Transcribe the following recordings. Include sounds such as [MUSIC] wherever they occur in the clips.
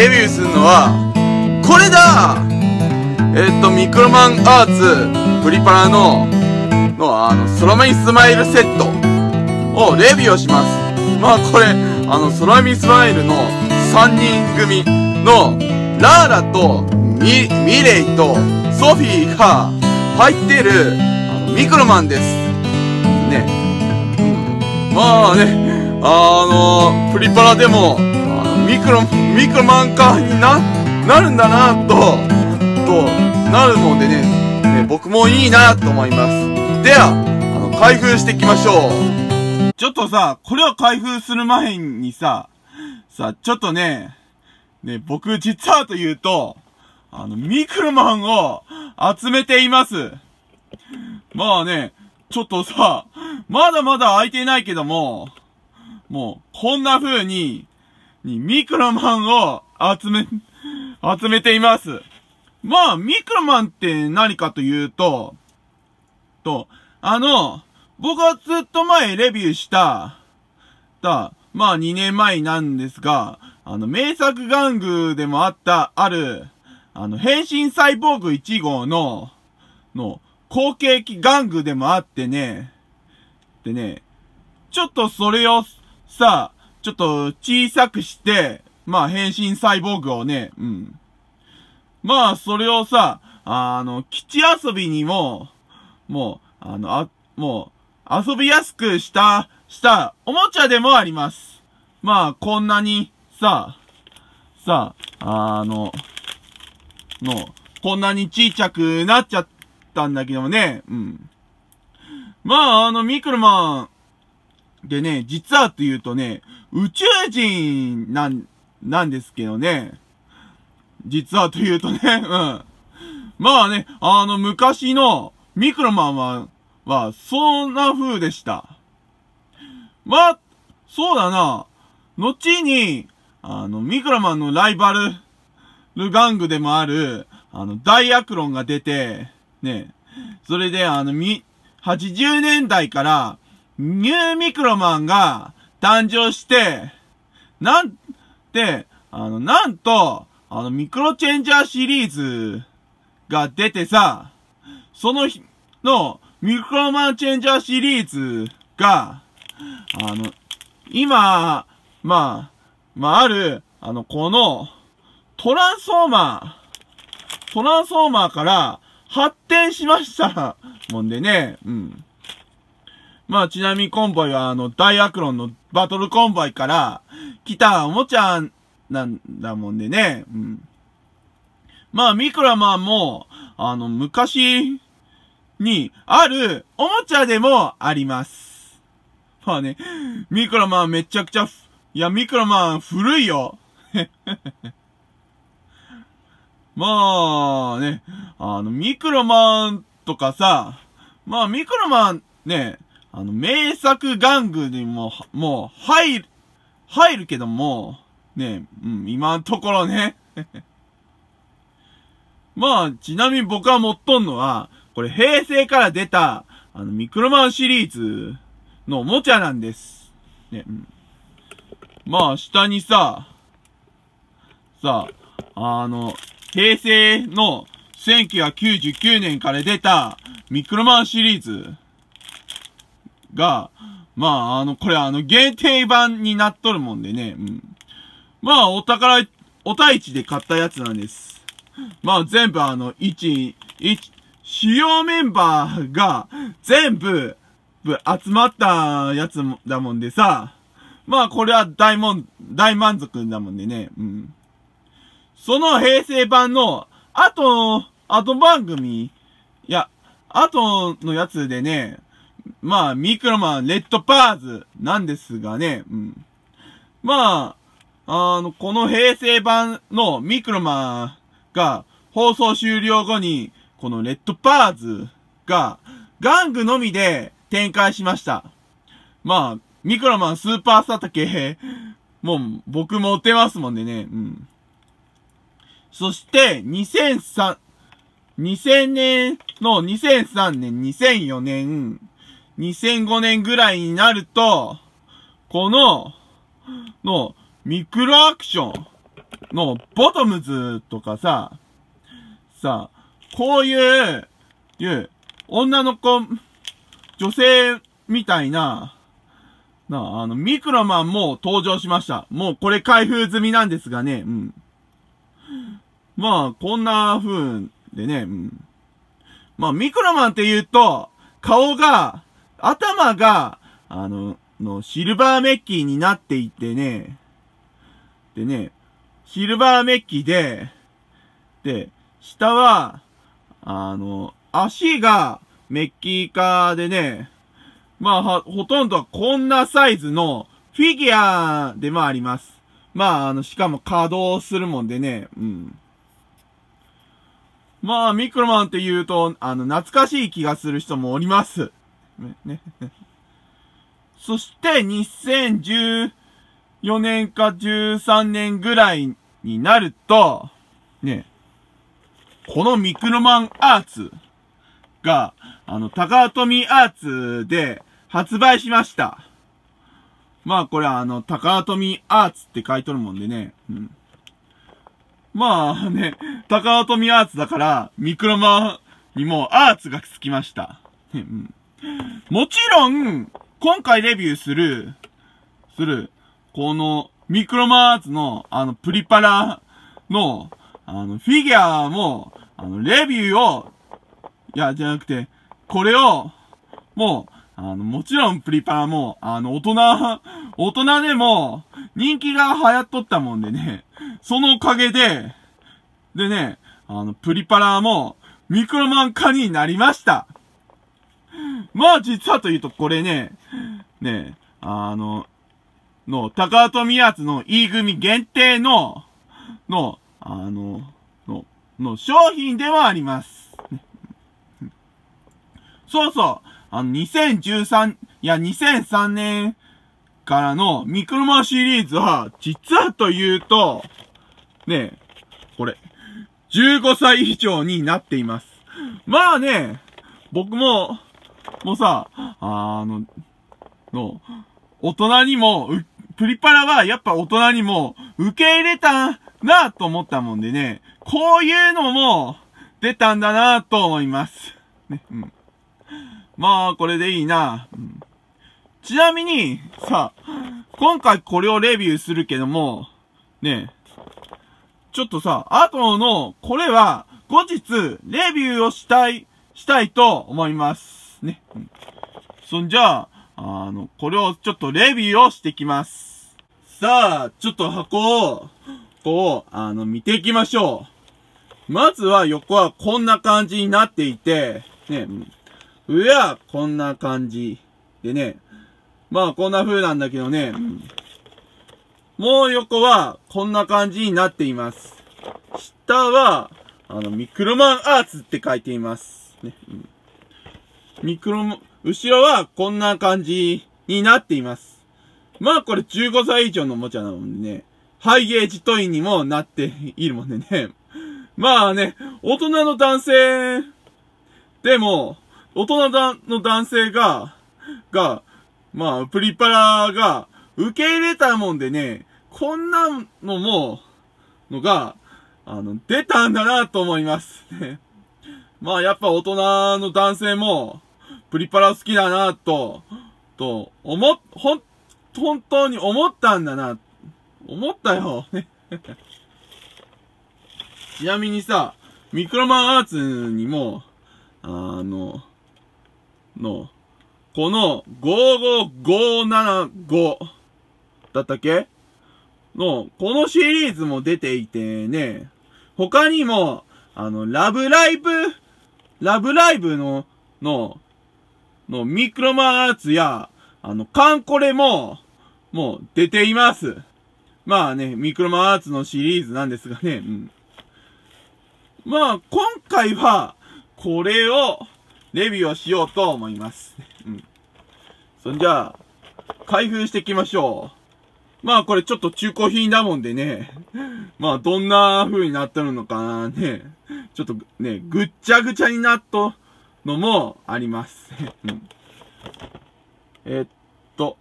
デビューするのは、これだえっと、ミクロマンアーツ、プリパラの、の、あの、空耳スマイルセットをレビューをします。まあ、これ、あの、空耳スマイルの3人組の、ラーラとミ、ミレイとソフィーが入ってる、あの、ミクロマンです。ね。まあね、あの、プリパラでも、ミクロ、ミクロマカーにな、なるんだなと、と、なるのでね、ね僕もいいなと思います。では、あの、開封していきましょう。ちょっとさ、これを開封する前にさ、さ、ちょっとね、ね、僕実はというと、あの、ミクロマンを集めています。まあね、ちょっとさ、まだまだ空いてないけども、もう、こんな風に、にミクロマンを集め、[LAUGHS] 集めています。まあ、ミクロマンって何かというと、と、あの、僕はずっと前レビューした、た、まあ2年前なんですが、あの、名作玩具でもあった、ある、あの、変身サイボーグ1号の、の、後継機玩具でもあってね、でね、ちょっとそれを、さ、ちょっと小さくして、まあ変身サイボーグをね、うん。まあそれをさ、あの、基地遊びにも、もう、あの、あ、もう、遊びやすくした、したおもちゃでもあります。まあこんなに、さ、さ、あの、もう、こんなに小さくなっちゃったんだけどもね、うん。まあ、あの、ミクロマン、でね、実はというとね、宇宙人なん、なんですけどね。実はというとね、[LAUGHS] うん。まあね、あの、昔のミクロマンは、は、そんな風でした。まあ、そうだな。後に、あの、ミクロマンのライバル、ルガングでもある、あの、ダイアクロンが出て、ね、それであの、み、80年代から、ニューミクロマンが誕生して、なんて、あの、なんと、あの、ミクロチェンジャーシリーズが出てさ、その日のミクロマンチェンジャーシリーズが、あの、今、まあ、まあ、ある、あの、この、トランスフォーマー、トランスフォーマーから発展しましたもんでね、うん。まあ、ちなみにコンボイは、あの、大アクロンのバトルコンボイから来たおもちゃなんだもんでね。うん。まあ、ミクラマンも、あの、昔にあるおもちゃでもあります。まあね、ミクラマンめちゃくちゃ、いや、ミクラマン古いよ。[LAUGHS] まあね、あの、ミクロマンとかさ、まあミクロマンね、あの、名作玩具にも、もう、入る、入るけども、ね、うん、今のところね。[LAUGHS] まあ、ちなみに僕は持っとんのは、これ平成から出た、あの、ミクロマンシリーズのおもちゃなんです。ね、うん。まあ、下にさ、さ、あの、平成の1999年から出たミクロマンシリーズが、まあ、あの、これあの、限定版になっとるもんでね、うん。まあ、お宝、お大地で買ったやつなんです。まあ、全部あの、1、1、主要メンバーが、全部、集まったやつも、だもんでさ、まあこれは大もん、大満足だもんでね、うん。その平成版の、あと、あと番組、いや、あとのやつでね、まあ、ミクロマン、レッドパーズなんですがね、うん。まあ、あの、この平成版のミクロマンが放送終了後に、このレッドパーズが、玩具のみで展開しました。まあ、ミクロマンスーパーサター竹、もう僕もてますもんでね、うん。そして、2003、2000年の2003年、2004年、2005年ぐらいになると、この、の、ミクロアクションのボトムズとかさ、さ、こういう、いう、女の子、女性みたいな、な、あの、ミクロマンも登場しました。もうこれ開封済みなんですがね、うん。まあ、こんな風でね、うん。まあ、ミクロマンって言うと、顔が、頭が、あの、の、シルバーメッキーになっていてね、でね、シルバーメッキーで、で、下は、あの、足がメッキー化でね、まあ、ほとんどはこんなサイズのフィギュアでもあります。まあ、あの、しかも稼働するもんでね、うん。まあ、ミクロマンって言うと、あの、懐かしい気がする人もおります。ね。そして2014年か13年ぐらいになると、ね、このミクロマンアーツが、あの、高富アーツで発売しました。まあこれはあの、高富アーツって書いとるもんでね。うん、まあね、高富アーツだから、ミクロマンにもアーツがつきました。うんもちろん、今回レビューする、する、この、ミクロマーツの、あの、プリパラの、あの、フィギュアも、あの、レビューを、いや、じゃなくて、これを、もう、あの、もちろんプリパラも、あの、大人、大人でも、人気が流行っとったもんでね、そのおかげで、でね、あの、プリパラも、ミクロマン化になりました。まあ実はというと、これね、ね、あの、の、高富奴の E 組限定の、の、あの、の、の商品ではあります。そうそう、あの、2013、いや、2003年からのミクロマシリーズは、実はというと、ね、これ、15歳以上になっています。まあね、僕も、もうさ、あの、の、大人にも、プリパラはやっぱ大人にも受け入れたなと思ったもんでね、こういうのも出たんだなと思います。ね、うん。まあ、これでいいな、うん、ちなみに、さ、今回これをレビューするけども、ね、ちょっとさ、あとの、これは、後日、レビューをしたい、したいと思います。ですね。うん、そんじゃあ、あの、これをちょっとレビューをしてきます。さあ、ちょっと箱を、こう、あの、見ていきましょう。まずは横はこんな感じになっていて、ね、上はこんな感じ。でね、まあこんな風なんだけどね、もう横はこんな感じになっています。下は、あの、ミクロマンアーツって書いています。ね、うんミクロも、後ろはこんな感じになっています。まあこれ15歳以上のおもちゃなのでね、ハイゲージトイにもなっているもんでね。[LAUGHS] まあね、大人の男性、でも、大人の男性が、が、まあ、プリパラが受け入れたもんでね、こんなのも、のが、あの、出たんだなと思います。[LAUGHS] まあ、やっぱ大人の男性も、プリパラ好きだなと、と、思、ほん、本当に思ったんだな。思ったよ。[LAUGHS] ちなみにさ、ミクロマンアーツにも、あの、の、この55575だったっけの、このシリーズも出ていてね、他にも、あの、ラブライブ、ラブライブの、の、のミクロマーツや、あの、カンコレも、もう出ています。まあね、ミクロマーツのシリーズなんですがね、うん。まあ、今回は、これを、レビューをしようと思います。うん。そんじゃあ、開封していきましょう。まあこれちょっと中古品だもんでね。まあどんな風になってるのかなね。ちょっとね、ぐっちゃぐちゃになっと、のもあります。うん、えっと、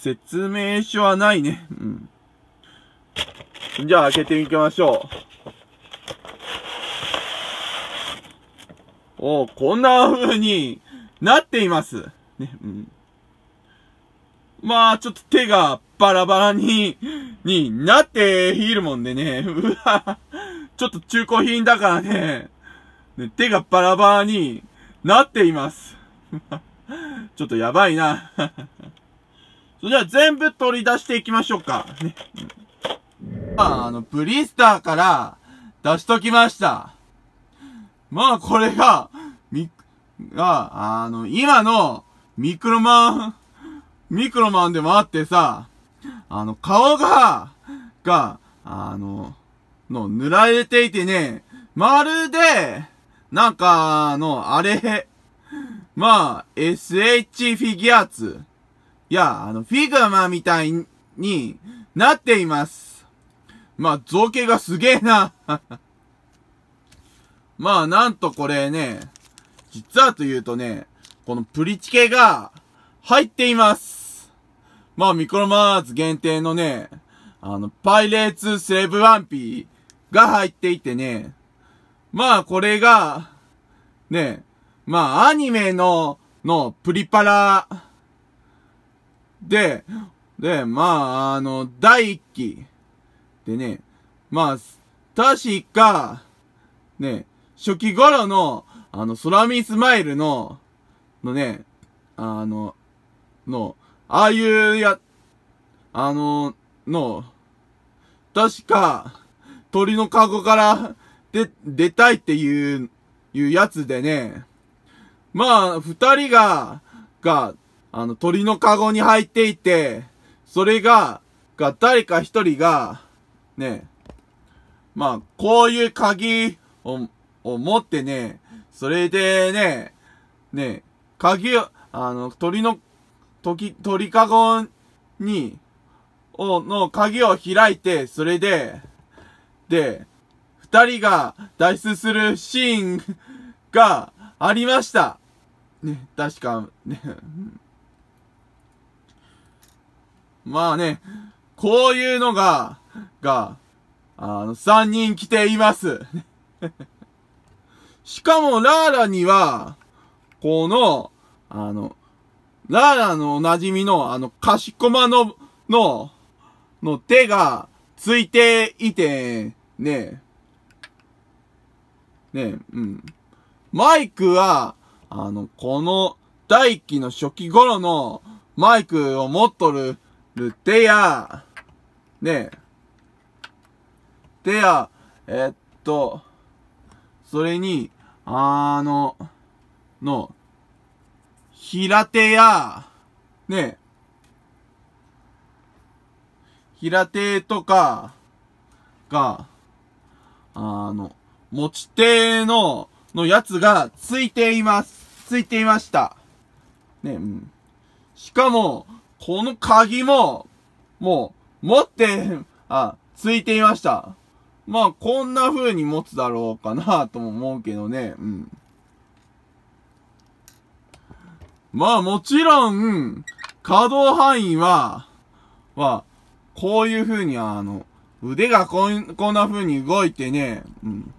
説明書はないね。うん、じゃあ開けてみましょう。おこんな風になっています。ね、うん。まあ、ちょっと手がバラバラに、になっているもんでね。うわ、ちょっと中古品だからね。ね、手がバラバラになっています。[LAUGHS] ちょっとやばいな [LAUGHS] それでは全部取り出していきましょうか。ね。まあ、あの、ブリスターから出しときました。まあ、これが、み、が、あの、今のミクロマン、ミクロマンでもあってさ、あの、顔が、が、あの、の、塗られていてね、まるで、なんか、の、あれ、まあ、SH フィギュアーツ。いや、あの、フィグマみたいになっています。まあ、造形がすげえな。[LAUGHS] まあ、なんとこれね、実はというとね、このプリチケが入っています。まあ、ミクロマーズ限定のね、あの、パイレーツセーブワンピーが入っていてね、まあこれが、ね、まあアニメの、のプリパラで、で、まああの、第一期でね、まあ、確か、ね、初期頃の、あの、ソラミスマイルの、のね、あの、の、ああいうや、あの、の、確か、鳥のカゴからで、出たいっていう、いうやつでね、まあ、二人が、が、あの、鳥のカゴに入っていて、それが、が、誰か一人が、ね、まあ、こういう鍵を、を持ってね、それでね、ね、鍵を、あの、鳥の、時、鳥かごに、を、の鍵を開いて、それで、で、二人が脱出するシーンがありました。ね、確か、ね。まあね、こういうのが、が、あの、三人来ています。しかも、ラーラには、この、あの、ラーラのおなじみの、あの、かしこまの、の、の手がついていて、ね、ね、うん。マイクは、あの、この、大期の初期頃の、マイクを持っとる、るてや、ねてや、えっと、それに、あの、の、平手や、ね平手とか、が、あの、持ち手の、のやつがついています。ついていました。ね、うん。しかも、この鍵も、もう、持って、あ、ついていました。まあ、こんな風に持つだろうかなとも思うけどね、うん。まあ、もちろん、可動範囲は、は、こういう風に、あの、腕がこん、こんな風に動いてね、うん。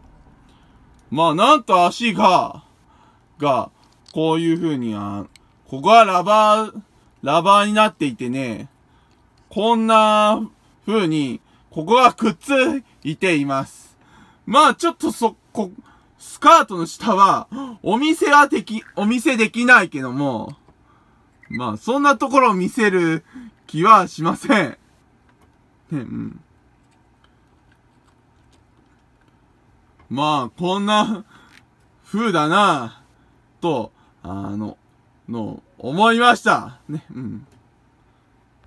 まあなんと足が、が、こういう風にあ、ここはラバー、ラバーになっていてね、こんな風に、ここがくっついています。まあちょっとそ、こ、スカートの下は、お店はでき、お見せできないけども、まあそんなところを見せる気はしません。ね、うん。まあ、こんな、風だなと、あの、の、思いました。ね、うん。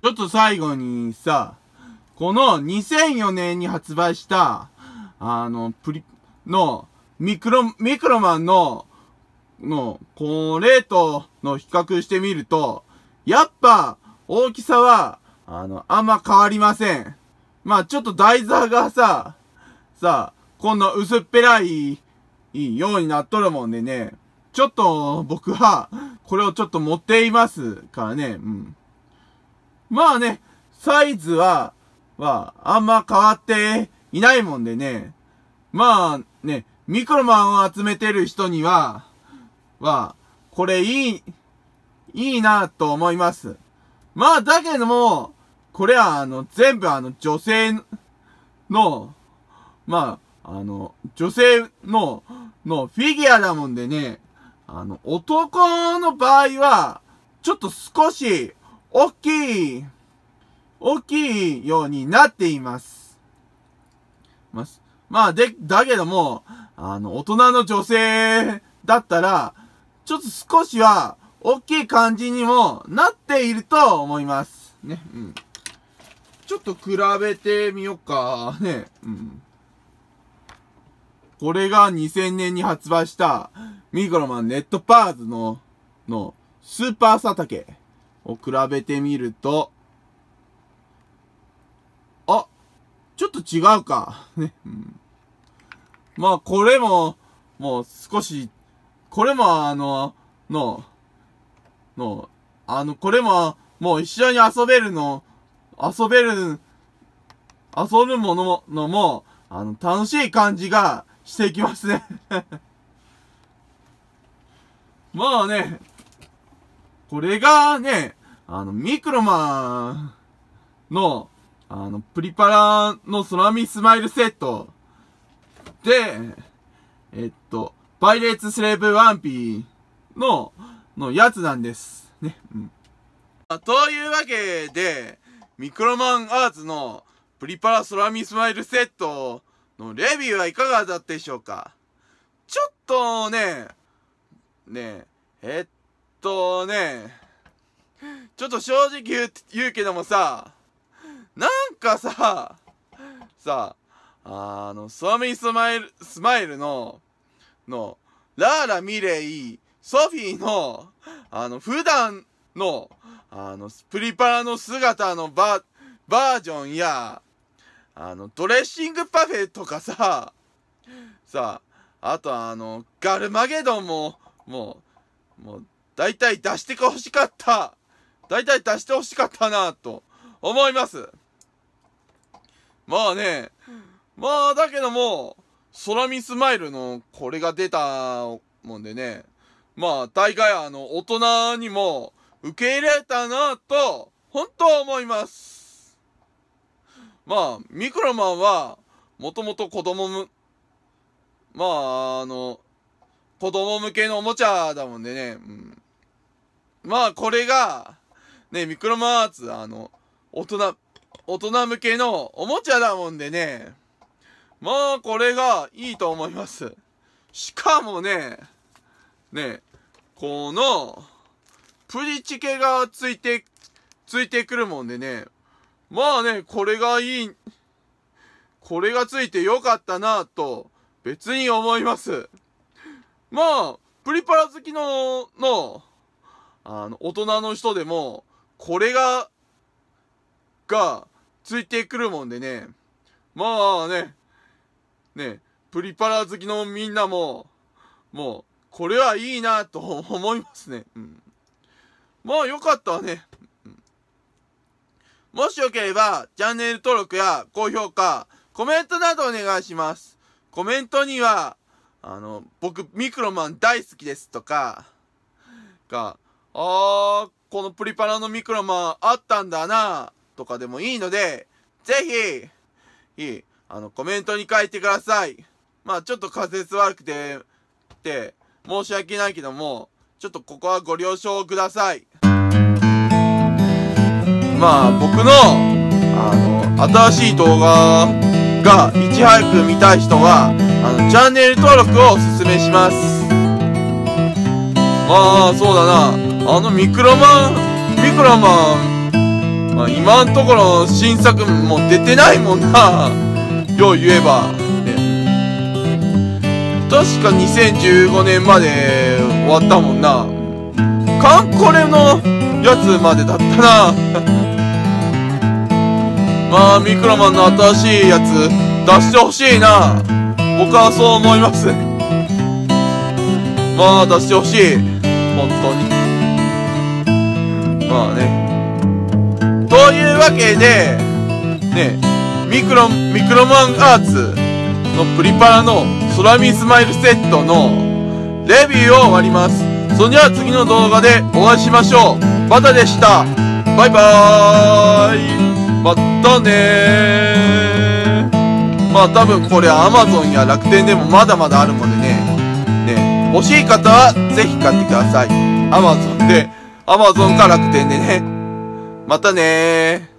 ちょっと最後にさ、この2004年に発売した、あの、プリ、の、ミクロ、ミクロマンの、の、これとの比較してみると、やっぱ、大きさは、あの、あんま変わりません。まあ、ちょっと台座がさ、さ、こんな薄っぺらい、ようになっとるもんでね、ちょっと僕は、これをちょっと持っていますからね、うん。まあね、サイズは、は、あんま変わっていないもんでね、まあね、ミクロマンを集めてる人には、は、これいい、いいなと思います。まあ、だけども、これはあの、全部あの、女性の、まあ、あの、女性の、のフィギュアだもんでね、あの、男の場合は、ちょっと少し、大きい、大きいようになっています。まあ、まあ、で、だけども、あの、大人の女性だったら、ちょっと少しは、大きい感じにもなっていると思います。ね、うん。ちょっと比べてみようか。ね、うん。これが2000年に発売した、ミクロマンネットパーズの、の、スーパーサタケを比べてみると、あ、ちょっと違うか。ね。うん、まあ、これも、もう少し、これもあの、の、の、あの、これも、もう一緒に遊べるの、遊べる、遊ぶもののも、あの、楽しい感じが、していきますね [LAUGHS] まあね、これがね、あの、ミクロマンの、あの、プリパラのソラミスマイルセットで、えっと、パイレーツスレーブワンピーの、のやつなんです。ね。うん。というわけで、ミクロマンアーツのプリパラソラミスマイルセットのレビューはいかがだったでしょうかちょっとね、ねえ、っとね、ちょっと正直言う言うけどもさ、なんかさ、さ、あの、ソーミースマイル、スマイルの、の、ラーラ・ミレイ、ソフィーの、あの、普段の、あの、プリパラの姿のババージョンや、あのドレッシングパフェとかささあとあのガルマゲドンももうもう大体出してほしかった大体出してほしかったなと思いますまあね、まあだけどもソラミスマイルのこれが出たもんでねまあ大概あの大人にも受け入れたなと本当思いますまあ、ミクロマンは、もともと子供む、まあ、あの、子供向けのおもちゃだもんでね、うん、まあ、これが、ね、ミクロマンアーツ、あの、大人、大人向けのおもちゃだもんでね、まあ、これがいいと思います。しかもね、ね、この、プリチケがついて、ついてくるもんでね、まあね、これがいい、これがついてよかったなと、別に思います。まあ、プリパラ好きの、の、あの、大人の人でも、これが、が、ついてくるもんでね、まあね、ね、プリパラ好きのみんなも、もう、これはいいなと思いますね。うん。まあよかったわね。もしよければ、チャンネル登録や高評価、コメントなどお願いします。コメントには、あの、僕、ミクロマン大好きですとか、が、あー、このプリパラのミクロマンあったんだな、とかでもいいので、ぜひ、いい、あの、コメントに書いてください。まあ、ちょっと仮説悪くて、って、申し訳ないけども、ちょっとここはご了承ください。まあ僕の、あの、新しい動画がいち早く見たい人は、あの、チャンネル登録をおすすめします。ああ、そうだな。あのミクロマン、ミクロマン、まあ、今んところ新作も出てないもんな。[LAUGHS] よう言えば。ね、確か2015年まで終わったもんな。カンコレのやつまでだったな。[LAUGHS] まあミクロマンの新しいやつ出してほしいな僕はそう思います [LAUGHS] まあ出してほしい本当にまあねというわけでねミクロミクロマンアーツのプリパラの空見スマイルセットのレビューを終わりますそれでは次の動画でお会いしましょうバタでしたバイバーイまたねまあ多分これ Amazon や楽天でもまだまだあるのでね。ね、欲しい方はぜひ買ってください。Amazon で、Amazon か楽天でね。またね